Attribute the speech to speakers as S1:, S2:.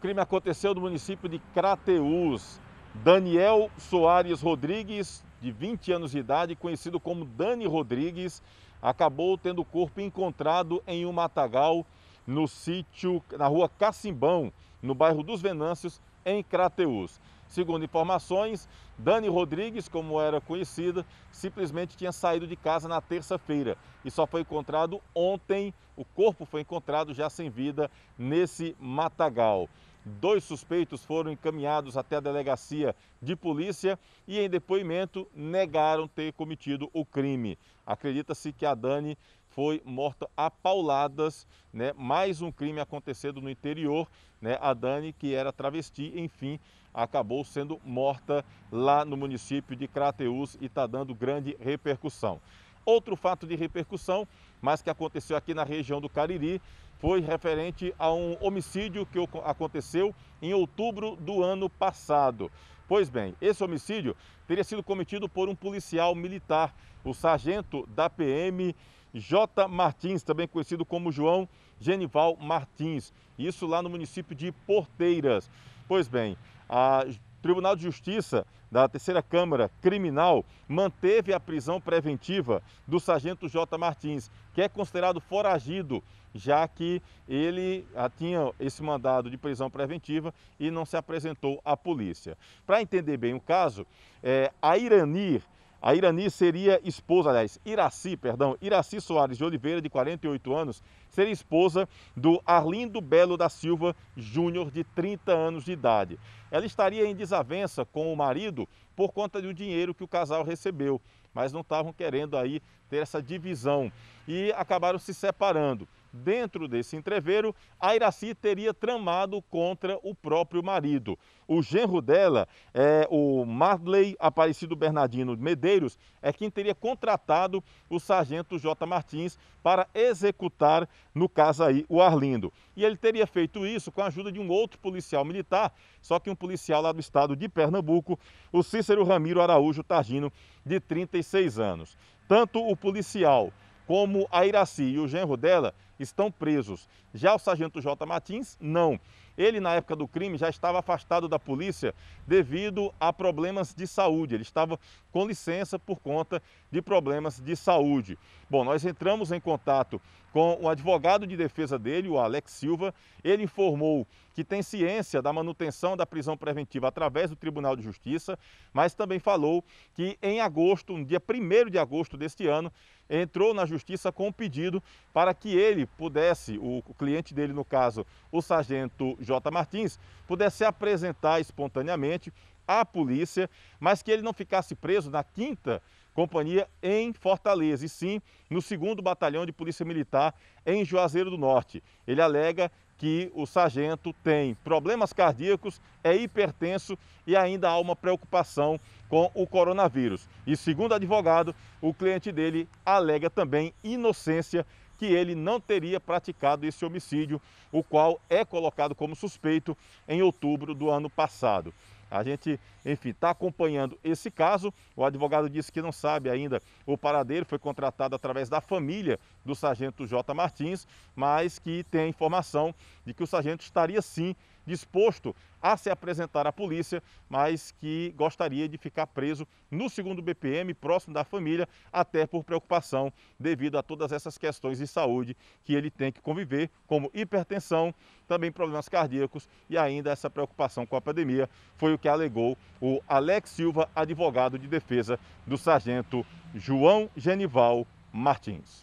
S1: O crime aconteceu no município de Crateús. Daniel Soares Rodrigues, de 20 anos de idade, conhecido como Dani Rodrigues, acabou tendo o corpo encontrado em um matagal no sítio, na rua Cacimbão, no bairro dos Venâncios, em Crateús. Segundo informações, Dani Rodrigues, como era conhecida, simplesmente tinha saído de casa na terça-feira e só foi encontrado ontem. O corpo foi encontrado já sem vida nesse matagal. Dois suspeitos foram encaminhados até a delegacia de polícia e, em depoimento, negaram ter cometido o crime. Acredita-se que a Dani foi morta a pauladas, né? Mais um crime acontecendo no interior, né? A Dani, que era travesti, enfim, acabou sendo morta lá no município de Crateús e está dando grande repercussão. Outro fato de repercussão, mas que aconteceu aqui na região do Cariri, foi referente a um homicídio que aconteceu em outubro do ano passado. Pois bem, esse homicídio teria sido cometido por um policial militar, o sargento da PM J. Martins, também conhecido como João Genival Martins. Isso lá no município de Porteiras. Pois bem, a o Tribunal de Justiça da Terceira Câmara Criminal manteve a prisão preventiva do sargento J. Martins, que é considerado foragido, já que ele ah, tinha esse mandado de prisão preventiva e não se apresentou à polícia. Para entender bem o caso, é, a Iranir a Irani seria esposa, aliás, Iraci, perdão, Iraci Soares de Oliveira, de 48 anos, seria esposa do Arlindo Belo da Silva Júnior, de 30 anos de idade. Ela estaria em desavença com o marido por conta do dinheiro que o casal recebeu, mas não estavam querendo aí ter essa divisão e acabaram se separando. Dentro desse entreveiro, a Iraci teria tramado contra o próprio marido. O genro dela, é, o Marley Aparecido Bernardino Medeiros, é quem teria contratado o sargento J. Martins para executar, no caso aí, o Arlindo. E ele teria feito isso com a ajuda de um outro policial militar, só que um policial lá do estado de Pernambuco, o Cícero Ramiro Araújo Targino, de 36 anos. Tanto o policial como a Iraci e o genro dela estão presos. Já o sargento J. Martins, não. Ele, na época do crime, já estava afastado da polícia devido a problemas de saúde. Ele estava com licença por conta de problemas de saúde. Bom, nós entramos em contato com o advogado de defesa dele, o Alex Silva. Ele informou que tem ciência da manutenção da prisão preventiva através do Tribunal de Justiça, mas também falou que em agosto, no dia 1 de agosto deste ano, entrou na justiça com um pedido para que ele pudesse, o cliente dele no caso, o sargento J. Martins, pudesse apresentar espontaneamente à polícia, mas que ele não ficasse preso na quinta companhia em Fortaleza, e sim no segundo batalhão de polícia militar em Juazeiro do Norte. Ele alega que o sargento tem problemas cardíacos, é hipertenso e ainda há uma preocupação com o coronavírus. E segundo advogado, o cliente dele alega também inocência que ele não teria praticado esse homicídio, o qual é colocado como suspeito em outubro do ano passado. A gente, enfim, está acompanhando esse caso. O advogado disse que não sabe ainda o paradeiro, foi contratado através da família do sargento J. Martins, mas que tem a informação de que o sargento estaria sim disposto a se apresentar à polícia, mas que gostaria de ficar preso no segundo BPM, próximo da família, até por preocupação devido a todas essas questões de saúde que ele tem que conviver, como hipertensão, também problemas cardíacos e ainda essa preocupação com a pandemia. Foi o que alegou o Alex Silva, advogado de defesa do sargento João Genival Martins.